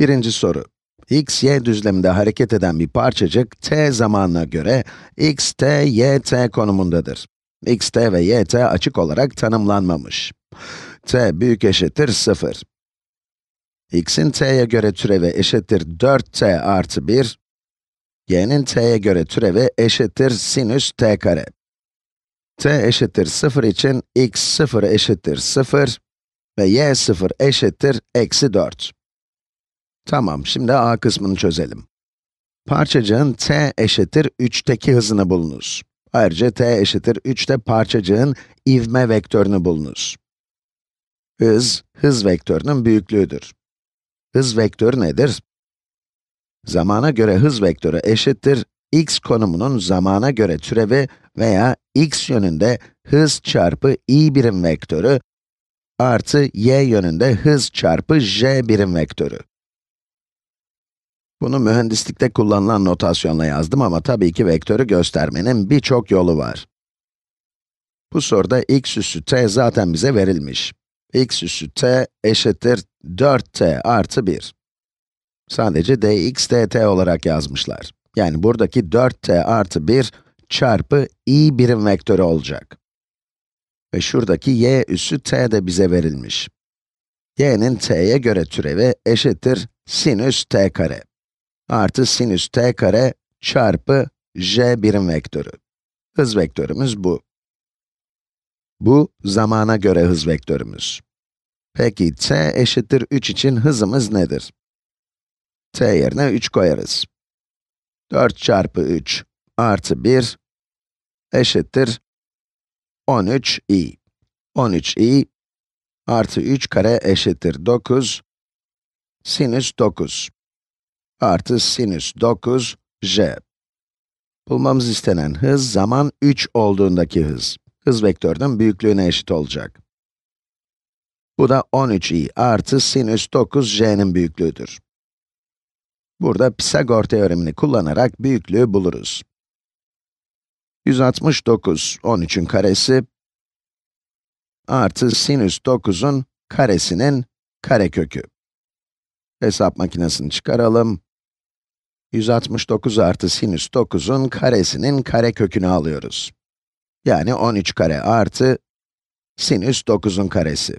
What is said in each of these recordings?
Birinci soru. x, y düzleminde hareket eden bir parçacık t zamanına göre x, t, y, t konumundadır. x, t ve y, t açık olarak tanımlanmamış. t büyük eşittir 0. x'in t'ye göre türevi eşittir 4t artı 1. y'nin t'ye göre türevi eşittir sinüs t kare. t eşittir 0 için x 0 eşittir 0 ve y 0 eşittir eksi 4. Tamam, şimdi a kısmını çözelim. Parçacığın t eşittir 3'teki hızını bulunuz. Ayrıca t eşittir 3'te parçacığın ivme vektörünü bulunuz. Hız, hız vektörünün büyüklüğüdür. Hız vektörü nedir? Zamana göre hız vektörü eşittir, x konumunun zamana göre türevi veya x yönünde hız çarpı i birim vektörü artı y yönünde hız çarpı j birim vektörü. Bunu mühendislikte kullanılan notasyonla yazdım ama tabii ki vektörü göstermenin birçok yolu var. Bu soruda x üssü t zaten bize verilmiş. x üssü t eşittir 4t artı 1. Sadece dx dt olarak yazmışlar. Yani buradaki 4t artı 1 çarpı i birim vektörü olacak. Ve şuradaki y üssü t de bize verilmiş. y'nin t'ye göre türevi eşittir sinüs t kare artı sinüs t kare çarpı j birim vektörü. Hız vektörümüz bu. Bu, zamana göre hız vektörümüz. Peki t eşittir 3 için hızımız nedir? t yerine 3 koyarız. 4 çarpı 3 artı 1 eşittir 13i. 13i artı 3 kare eşittir 9 sinüs 9 artı sinüs 9 j. Bulmamız istenen hız, zaman 3 olduğundaki hız. Hız vektörünün büyüklüğüne eşit olacak. Bu da 13i artı sinüs 9j'nin büyüklüğüdür. Burada Pisagor teoremini kullanarak büyüklüğü buluruz. 169, 13'ün karesi artı sinüs 9'un karesinin karekökü. Hesap makinesini çıkaralım. 169 artı sinüs 9'un karesinin kare kökünü alıyoruz. Yani 13 kare artı sinüs 9'un karesi.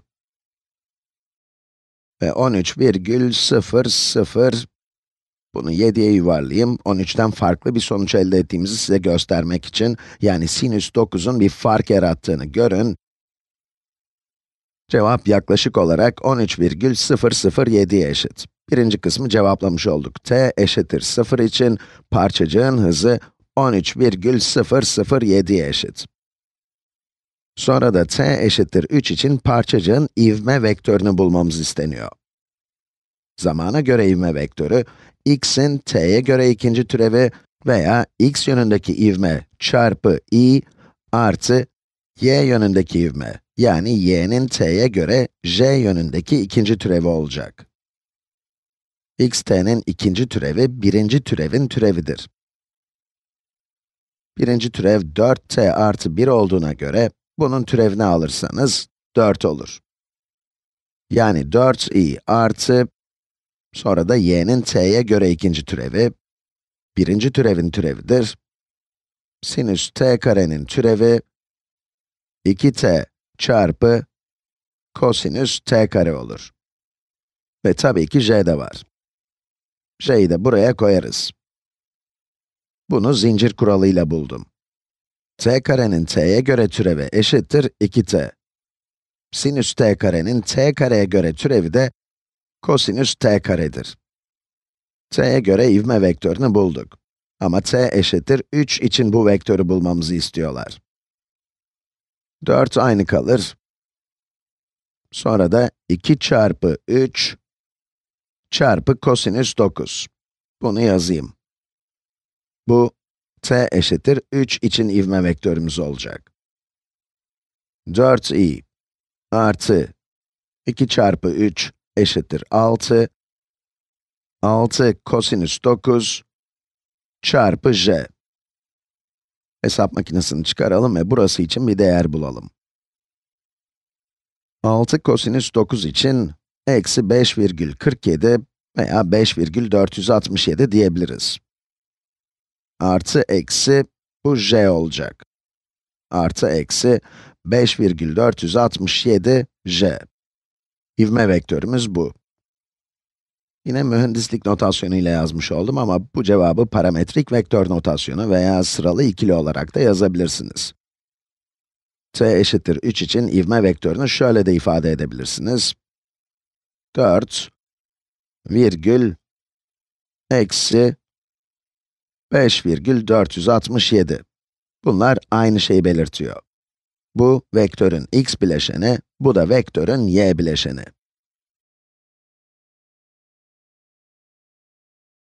Ve 13,00 bunu 7'ye yuvarlayayım, 13'ten farklı bir sonuç elde ettiğimizi size göstermek için, yani sinüs 9'un bir fark yarattığını görün. Cevap yaklaşık olarak 13,007'ye eşit. Birinci kısmı cevaplamış olduk. t eşittir 0 için parçacığın hızı 13,007'ye eşit. Sonra da t eşittir 3 için parçacığın ivme vektörünü bulmamız isteniyor. Zamana göre ivme vektörü, x'in t'ye göre ikinci türevi veya x yönündeki ivme çarpı i artı y yönündeki ivme, yani y'nin t'ye göre j yönündeki ikinci türevi olacak. X t'nin ikinci türevi, birinci türevin türevidir. Birinci türev 4t artı 1 olduğuna göre, bunun türevini alırsanız 4 olur. Yani 4i artı, sonra da y'nin t'ye göre ikinci türevi, birinci türevin türevidir. Sinüs t karenin türevi, 2t çarpı kosinüs t kare olur. Ve tabii ki j de var şeyi de buraya koyarız. Bunu zincir kuralıyla buldum. t karenin t'ye göre türevi eşittir 2t. Sinüs t karenin t kareye göre türevi de kosinüs t karedir. t'ye göre ivme vektörünü bulduk. Ama t eşittir 3 için bu vektörü bulmamızı istiyorlar. 4 aynı kalır. Sonra da 2 çarpı 3 çarpı kosinüs 9. Bunu yazayım. Bu, t eşittir 3 için ivme vektörümüz olacak. 4i artı 2 çarpı 3 eşittir 6. 6 kosinüs 9 çarpı j. Hesap makinesini çıkaralım ve burası için bir değer bulalım. 6 kosinüs 9 için eksi 5,47 veya 5,467 diyebiliriz. Artı eksi, bu j olacak. Artı eksi 5,467 j. İvme vektörümüz bu. Yine mühendislik notasyonu ile yazmış oldum ama bu cevabı parametrik vektör notasyonu veya sıralı ikili olarak da yazabilirsiniz. t eşittir 3 için ivme vektörünü şöyle de ifade edebilirsiniz. 4 virgül eksi 5 virgül 467. Bunlar aynı şeyi belirtiyor. Bu vektörün x bileşeni, bu da vektörün y bileşeni.